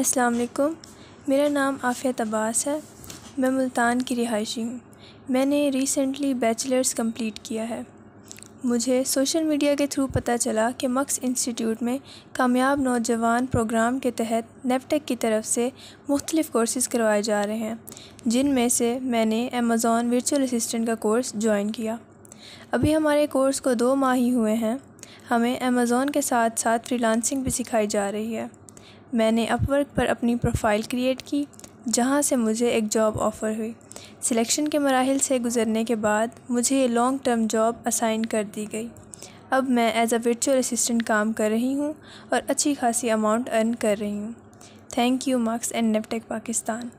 अस्सलाम वालेकुम मेरा नाम आफ़ियत अब्बास है मैं मुल्तान की रिहायशी हूँ मैंने रिसेंटली बैचलर्स कंप्लीट किया है मुझे सोशल मीडिया के थ्रू पता चला कि मक्स इंस्टीट्यूट में कामयाब नौजवान प्रोग्राम के तहत नेपटेक की तरफ से मुख्तलिफ़ कोर्सेज़ करवाए जा रहे हैं जिनमें से मैंने अमेज़ोन वर्चुअल असिस्टेंट का कोर्स ज्वाइन किया अभी हमारे कोर्स को दो माह ही हुए हैं हमें अमेज़ॉन के साथ साथ फ्रीलांसिंग भी सिखाई जा रही है मैंने अपवर्क पर अपनी प्रोफ़ाइल क्रिएट की जहाँ से मुझे एक जॉब ऑफ़र हुई सिलेक्शन के मराहल से गुज़रने के बाद मुझे लॉन्ग टर्म जॉब असाइन कर दी गई अब मैं एज़ अ वर्चुअल असिस्टेंट काम कर रही हूँ और अच्छी खासी अमाउंट अर्न कर रही हूँ thank you Marks and Neptech Pakistan